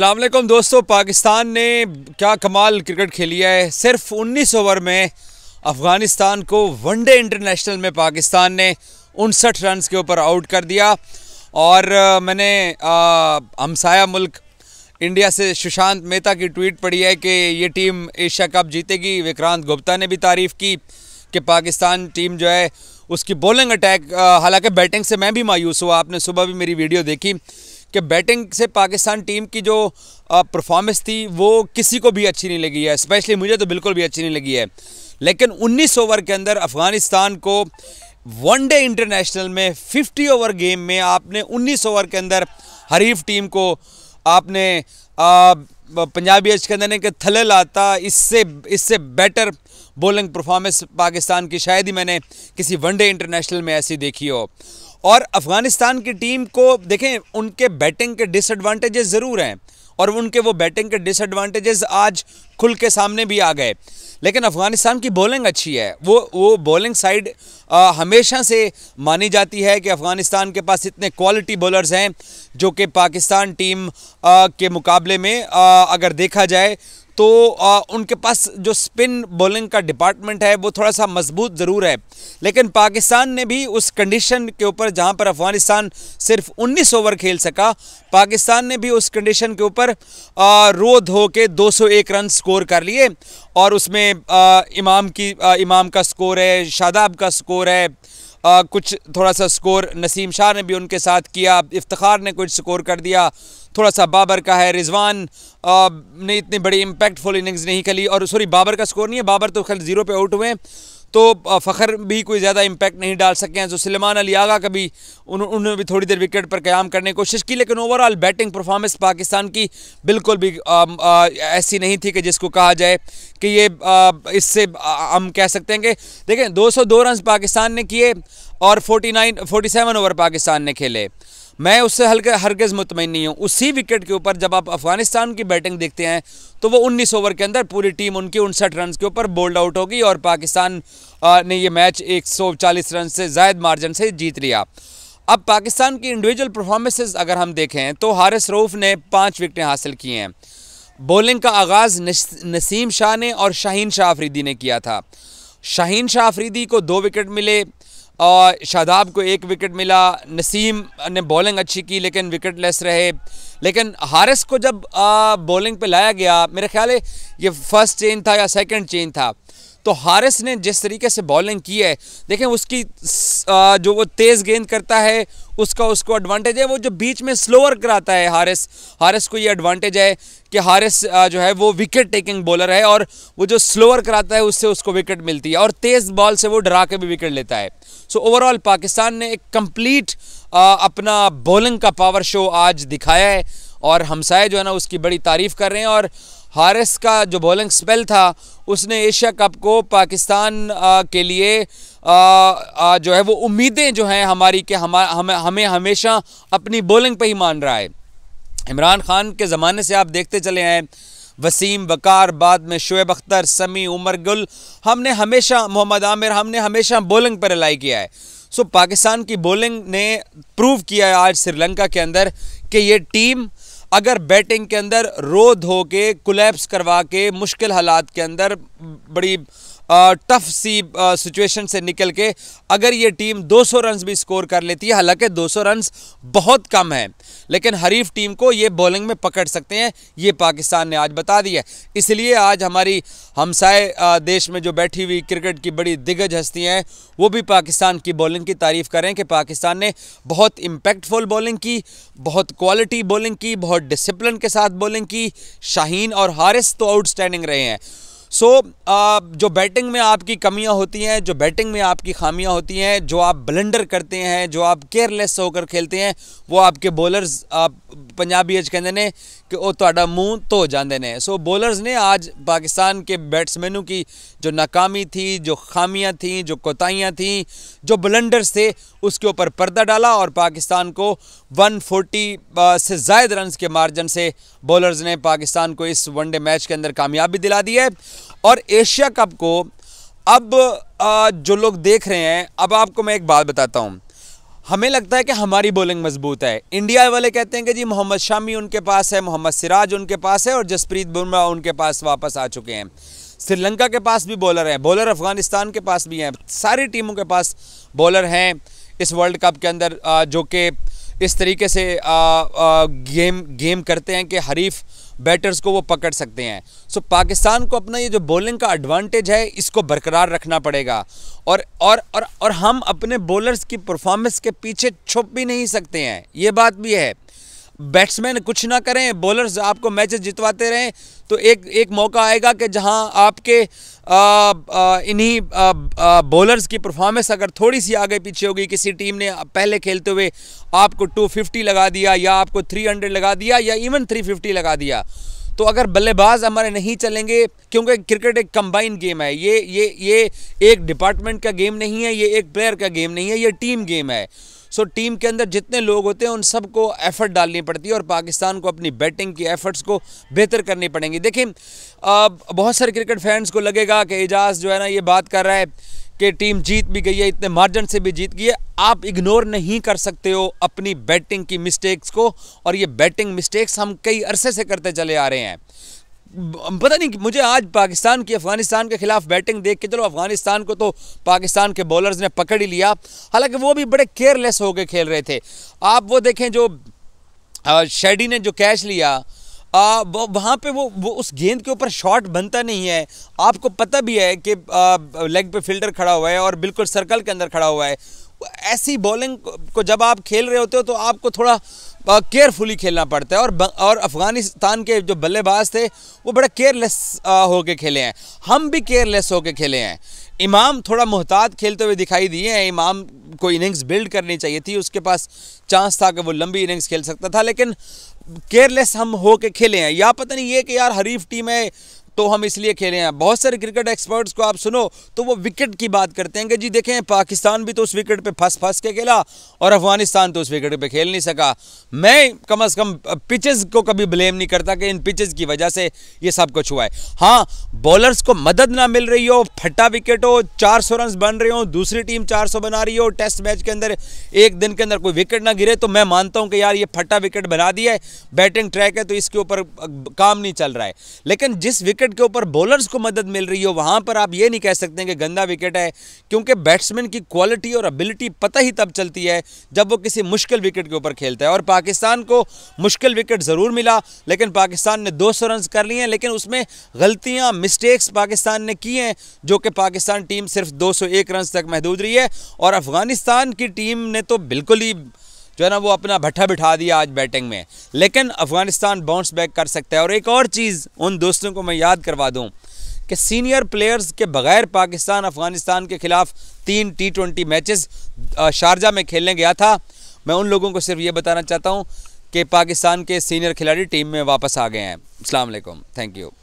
वालेकुम दोस्तों पाकिस्तान ने क्या कमाल क्रिकेट खेली है सिर्फ 19 ओवर में अफ़गानिस्तान को वनडे इंटरनेशनल में पाकिस्तान ने उनसठ रन के ऊपर आउट कर दिया और मैंने हमसाया मुल्क इंडिया से सुशांत मेहता की ट्वीट पड़ी है कि ये टीम एशिया कप जीतेगी विक्रांत गुप्ता ने भी तारीफ़ की कि पाकिस्तान टीम जो है उसकी बॉलिंग अटैक हालांकि बैटिंग से मैं भी मायूस हुआ आपने सुबह भी मेरी वीडियो देखी कि बैटिंग से पाकिस्तान टीम की जो परफॉर्मेंस थी वो किसी को भी अच्छी नहीं लगी है स्पेशली मुझे तो बिल्कुल भी अच्छी नहीं लगी है लेकिन 19 ओवर के अंदर अफ़गानिस्तान को वनडे इंटरनेशनल में 50 ओवर गेम में आपने 19 ओवर के अंदर हरीफ टीम को आपने पंजाबी एच के अंदर ने कि थले लाता इससे इससे बेटर बॉलिंग परफॉर्मेंस पाकिस्तान की शायद ही मैंने किसी वनडे इंटरनेशनल में ऐसी देखी हो और अफ़गानिस्तान की टीम को देखें उनके बैटिंग के डिसएडवांटेजेस ज़रूर हैं और उनके वो बैटिंग के डिसएडवांटेजेस आज खुल के सामने भी आ गए लेकिन अफ़गानिस्तान की बॉलिंग अच्छी है वो वो बॉलिंग साइड हमेशा से मानी जाती है कि अफ़गानिस्तान के पास इतने क्वालिटी बॉलर्स हैं जो कि पाकिस्तान टीम आ, के मुकाबले में आ, अगर देखा जाए तो आ, उनके पास जो स्पिन बॉलिंग का डिपार्टमेंट है वो थोड़ा सा मजबूत ज़रूर है लेकिन पाकिस्तान ने भी उस कंडीशन के ऊपर जहां पर अफगानिस्तान सिर्फ 19 ओवर खेल सका पाकिस्तान ने भी उस कंडीशन के ऊपर रो धो के दो रन स्कोर कर लिए और उसमें आ, इमाम की आ, इमाम का स्कोर है शादाब का स्कोर है आ, कुछ थोड़ा सा स्कोर नसीम शाह ने भी उनके साथ किया इफ्तार ने कुछ स्कोर कर दिया थोड़ा सा बाबर का है रिजवान ने इतनी बड़ी इम्पैक्टफुल इनिंग्स नहीं खेली और सॉरी बाबर का स्कोर नहीं है बाबर तो खैर जीरो पे आउट हुए तो फ़खर भी कोई ज़्यादा इम्पैक्ट नहीं डाल सके हैं जो सलमान अली आगा का भी उन, उन्होंने भी थोड़ी देर विकेट पर क्याम करने की कोशिश की लेकिन ओवरऑल बैटिंग परफॉर्मेंस पाकिस्तान की बिल्कुल भी आ, आ, ऐसी नहीं थी कि जिसको कहा जाए कि ये आ, इससे आ, हम कह सकते हैं कि देखें दो रन पाकिस्तान ने किए और फोर्टी नाइन ओवर पाकिस्तान ने खेले मैं उससे हल्के हरगज़ मुतमिन नहीं हूँ उसी विकेट के ऊपर जब आप अफगानिस्तान की बैटिंग देखते हैं तो वो 19 ओवर के अंदर पूरी टीम उनकी उनसठ रन के ऊपर बोल्ड आउट होगी और पाकिस्तान ने ये मैच चालीस रन से जायद मार्जिन से जीत लिया अब पाकिस्तान की इंडिविजुअल परफॉर्मेंसेज अगर हम देखें तो हारिस रऊफ़ ने पाँच विकटें हासिल की हैं बॉलिंग का आगाज़ नसीम शाह ने और शाहीन शाह आफरीदी ने किया था शाहीन शाह आफरीदी को दो विकेट मिले और शादाब को एक विकेट मिला नसीम ने बॉलिंग अच्छी की लेकिन विकेट लेस रहे लेकिन हारिस को जब बॉलिंग पे लाया गया मेरे ख्याल है ये फर्स्ट चेंज था या सेकंड चेंज था तो हारिस ने जिस तरीके से बॉलिंग की है देखें उसकी जो वो तेज़ गेंद करता है उसका उसको एडवांटेज है वो जो बीच में स्लोअर कराता है हारिस हारिस को ये एडवांटेज है कि हारिस जो है वो विकेट टेकिंग बॉलर है और वो जो स्लोअर कराता है उससे उसको विकेट मिलती है और तेज़ बॉल से वो डरा के भी विकेट लेता है सो ओवरऑल पाकिस्तान ने एक कम्प्लीट अपना बॉलिंग का पावर शो आज दिखाया है और हमसाए जो है ना उसकी बड़ी तारीफ़ कर रहे हैं और हारिस का जो बॉलिंग स्पेल था उसने एशिया कप को पाकिस्तान के लिए जो है वो उम्मीदें जो हैं हमारी कि हम हमें हमें हमेशा अपनी बॉलिंग पे ही मान रहा है इमरान खान के ज़माने से आप देखते चले हैं वसीम वकार बाद में शुएब अख्तर समी उमर गुल हमने हमेशा मोहम्मद आमिर हमने हमेशा बॉलिंग पर रिलाई किया है सो पाकिस्तान की बॉलिंग ने प्रूव किया है आज श्रीलंका के अंदर कि ये टीम अगर बैटिंग के अंदर रो धो के कुलैप्स करवा के मुश्किल हालात के अंदर बड़ी टफ सी सिचुएशन से निकल के अगर ये टीम 200 रन्स भी स्कोर कर लेती है हालांकि 200 रन्स बहुत कम है लेकिन हरीफ टीम को ये बॉलिंग में पकड़ सकते हैं ये पाकिस्तान ने आज बता दिया इसलिए आज हमारी हमसाए देश में जो बैठी हुई क्रिकेट की बड़ी दिग्गज हस्तियाँ हैं वो भी पाकिस्तान की बॉलिंग की तारीफ़ करें कि पाकिस्तान ने बहुत इम्पैक्टफुल बॉलिंग की बहुत क्वालिटी बॉलिंग की बहुत डिसिप्लिन के साथ बॉलिंग की शाहीन और हारिस तो आउटस्टैंडिंग रहे हैं सो so, जो बैटिंग में आपकी कमियां होती हैं जो बैटिंग में आपकी खामियां होती हैं जो आप ब्लंडर करते हैं जो आप केयरलेस होकर खेलते हैं वो आपके बॉलर्स आप पंजाबी अच कहते हैं कि वो मुँह ਮੂੰਹ जाते हैं सो so, बॉलर्स ने आज पाकिस्तान के बैट्समैनों की जो नाकामी थी जो खामियां थी जो कोताहियां थी जो ब्लंडर्स थे उसके ऊपर पर्दा डाला और पाकिस्तान को वन से जायद रन के मार्जन से बॉलर्स ने पाकिस्तान को इस वनडे मैच के अंदर कामयाबी दिला दी है और एशिया कप को अब जो लोग देख रहे हैं अब आपको मैं एक बात बताता हूँ हमें लगता है कि हमारी बॉलिंग मजबूत है इंडिया वाले कहते हैं कि जी मोहम्मद शामी उनके पास है मोहम्मद सिराज उनके पास है और जसप्रीत बुमराह उनके पास वापस आ चुके हैं श्रीलंका के पास भी बॉलर हैं बॉलर अफगानिस्तान के पास भी हैं सारी टीमों के पास बॉलर हैं इस वर्ल्ड कप के अंदर जो कि इस तरीके से आ, आ, गेम गेम करते हैं कि हरीफ बैटर्स को वो पकड़ सकते हैं सो पाकिस्तान को अपना ये जो बॉलिंग का एडवांटेज है इसको बरकरार रखना पड़ेगा और और और और हम अपने बॉलर्स की परफॉर्मेंस के पीछे छुप भी नहीं सकते हैं ये बात भी है बैट्समैन कुछ ना करें बॉलर्स आपको मैचेस जितवाते रहें तो एक एक मौका आएगा कि जहां आपके इन्हीं बॉलर्स की परफॉर्मेंस अगर थोड़ी सी आगे पीछे होगी किसी टीम ने पहले खेलते हुए आपको 250 लगा दिया या आपको 300 लगा दिया या इवन 350 लगा दिया तो अगर बल्लेबाज हमारे नहीं चलेंगे क्योंकि क्रिकेट एक कंबाइन गेम है ये ये ये एक डिपार्टमेंट का गेम नहीं है ये एक प्लेयर का गेम नहीं है ये टीम गेम है सो टीम के अंदर जितने लोग होते हैं उन सबको एफर्ट डालनी पड़ती है और पाकिस्तान को अपनी बैटिंग की एफर्ट्स को बेहतर करनी पड़ेंगी देखिए बहुत सारे क्रिकेट फैंस को लगेगा कि एजाज जो है ना ये बात कर रहा है कि टीम जीत भी गई है इतने मार्जिन से भी जीत गई है आप इग्नोर नहीं कर सकते हो अपनी बैटिंग की मिस्टेक्स को और ये बैटिंग मिस्टेक्स हम कई अरसे से करते चले आ रहे हैं पता नहीं मुझे आज पाकिस्तान की अफगानिस्तान के ख़िलाफ़ बैटिंग देख के चलो अफगानिस्तान को तो पाकिस्तान के बॉलर्स ने पकड़ ही लिया हालांकि वो भी बड़े केयरलेस होकर खेल रहे थे आप वो देखें जो शेडी ने जो कैच लिया आ, वहाँ पे वो वो उस गेंद के ऊपर शॉट बनता नहीं है आपको पता भी है कि आ, लेग पे फिल्डर खड़ा हुआ है और बिल्कुल सर्कल के अंदर खड़ा हुआ है ऐसी बॉलिंग को जब आप खेल रहे होते हो तो आपको थोड़ा केयरफुली तो खेलना पड़ता है और और अफ़गानिस्तान के जो बल्लेबाज थे वो बड़े केयरलेस होकर खेले हैं हम भी केयरलेस होकर खेले हैं इमाम थोड़ा मोहतात खेलते हुए दिखाई दिए हैं इमाम को इनिंग्स बिल्ड करनी चाहिए थी उसके पास चांस था कि वो लंबी इनिंग्स खेल सकता था लेकिन केयरलेस हम हो के खेले हैं या पता नहीं ये कि यार हरीफ टीम है तो हम इसलिए खेले हैं बहुत सारे क्रिकेट एक्सपर्ट्स को आप सुनो तो वो विकेट की बात करते हैं कि जी देखें पाकिस्तान भी तो उस विकेट पर फंस फंस के खेला और अफगानिस्तान तो उस विकेट पर खेल नहीं सका मैं कम अज़ कम पिचेज़ को कभी ब्लेम नहीं करता कि इन पिचेज़ की वजह से ये सब कुछ हुआ है हाँ बॉलर्स को मदद ना मिल रही हो फटा विकेट हो चार सौ रन बन रहे हो दूसरी टीम चार सौ बना रही हो टेस्ट मैच के अंदर एक दिन के अंदर कोई विकेट ना गिरे तो मैं मानता हूँ कि यार ये फटा विकेट बना दिया है बैटिंग ट्रैक है तो इसके ऊपर काम नहीं चल रहा है लेकिन जिस विकेट विकेट के ऊपर बॉलर्स को मदद मिल रही हो वहाँ पर आप ये नहीं कह सकते कि गंदा विकेट है क्योंकि बैट्समैन की क्वालिटी और एबिलिटी पता ही तब चलती है जब वो किसी मुश्किल विकेट के ऊपर खेलता है और पाकिस्तान को मुश्किल विकेट ज़रूर मिला लेकिन पाकिस्तान ने दो सौ रन कर लिए हैं लेकिन उसमें गलतियाँ मिस्टेक्स पाकिस्तान ने की हैं जो कि पाकिस्तान टीम सिर्फ दो सौ एक रन तक महदूद रही है और अफ़गानिस्तान की टीम ने तो बिल्कुल ही जो है ना वो अपना भट्टा बिठा दिया आज बैटिंग में लेकिन अफगानिस्तान बाउंस बैक कर सकता है और एक और चीज़ उन दोस्तों को मैं याद करवा दूँ कि सीनियर प्लेयर्स के बगैर पाकिस्तान अफगानिस्तान के ख़िलाफ़ तीन टी ट्वेंटी मैचेस शारजा में खेलने गया था मैं उन लोगों को सिर्फ ये बताना चाहता हूँ कि पाकिस्तान के सीनियर खिलाड़ी टीम में वापस आ गए हैं अल्लाम थैंक यू